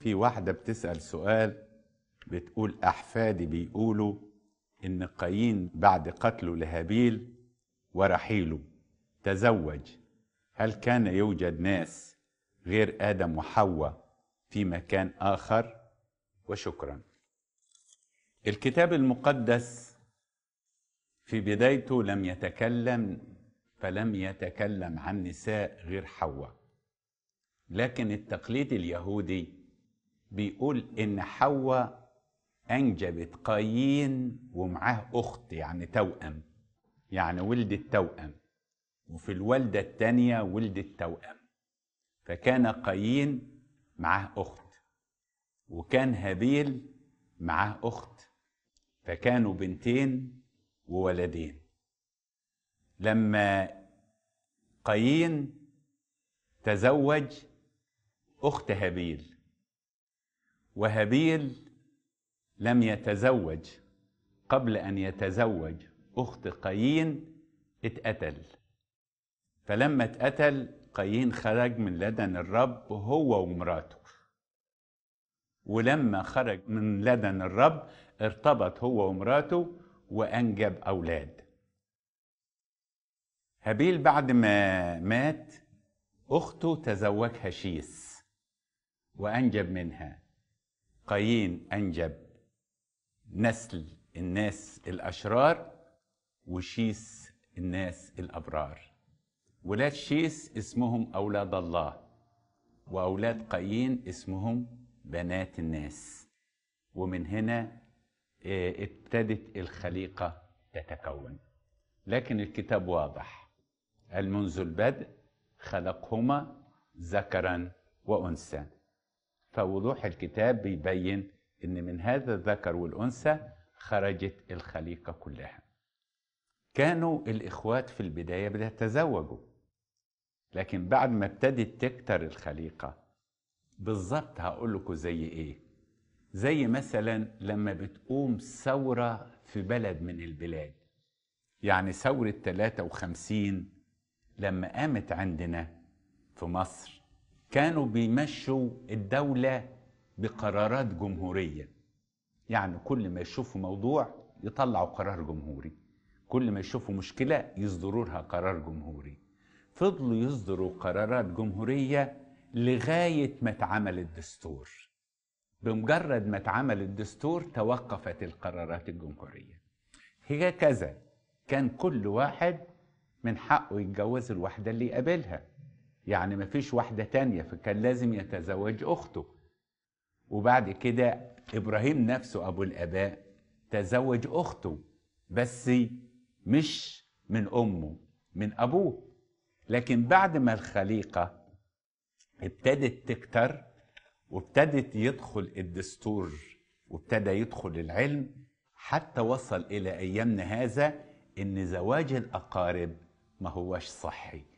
في واحدة بتسأل سؤال بتقول أحفادي بيقولوا إن قايين بعد قتله لهابيل ورحيله تزوج هل كان يوجد ناس غير آدم وحواء في مكان آخر؟ وشكرا الكتاب المقدس في بدايته لم يتكلم فلم يتكلم عن نساء غير حواء لكن التقليد اليهودي بيقول ان حواء انجبت قايين ومعاه اخت يعني توأم يعني ولدت توأم وفي الوالدة التانية ولدت توأم فكان قايين معاه اخت وكان هابيل معاه اخت فكانوا بنتين وولدين لما قايين تزوج اخت هابيل وهابيل لم يتزوج قبل أن يتزوج أخت قايين اتقتل فلما اتقتل قايين خرج من لدن الرب هو ومراته ولما خرج من لدن الرب ارتبط هو ومراته وأنجب أولاد هابيل بعد ما مات أخته تزوجها شيس وأنجب منها قايين أنجب نسل الناس الأشرار وشيس الناس الأبرار ولاد شيس اسمهم أولاد الله وأولاد قايين اسمهم بنات الناس ومن هنا آه، ابتدت الخليقة تتكون لكن الكتاب واضح قال منذ البدء خلقهما ذكرا وأنثى فوضوح الكتاب بيبين ان من هذا الذكر والانثى خرجت الخليقه كلها كانوا الاخوات في البدايه بيتزوجوا لكن بعد ما ابتدت تكتر الخليقه بالظبط هقول لكم زي ايه زي مثلا لما بتقوم ثوره في بلد من البلاد يعني ثوره 53 لما قامت عندنا في مصر كانوا بيمشوا الدولة بقرارات جمهورية يعني كل ما يشوفوا موضوع يطلعوا قرار جمهوري كل ما يشوفوا مشكلة يصدروا لها قرار جمهوري فضلوا يصدروا قرارات جمهورية لغاية ما اتعمل الدستور بمجرد ما اتعمل الدستور توقفت القرارات الجمهورية هي كذا كان كل واحد من حقه يتجوز الواحدة اللي يقابلها يعني مفيش واحدة تانية فكان لازم يتزوج أخته وبعد كده إبراهيم نفسه أبو الآباء تزوج أخته بس مش من أمه من أبوه لكن بعد ما الخليقة ابتدت تكتر وابتدت يدخل الدستور وابتدى يدخل العلم حتى وصل إلى أيامنا هذا إن زواج الأقارب ما هوش صحي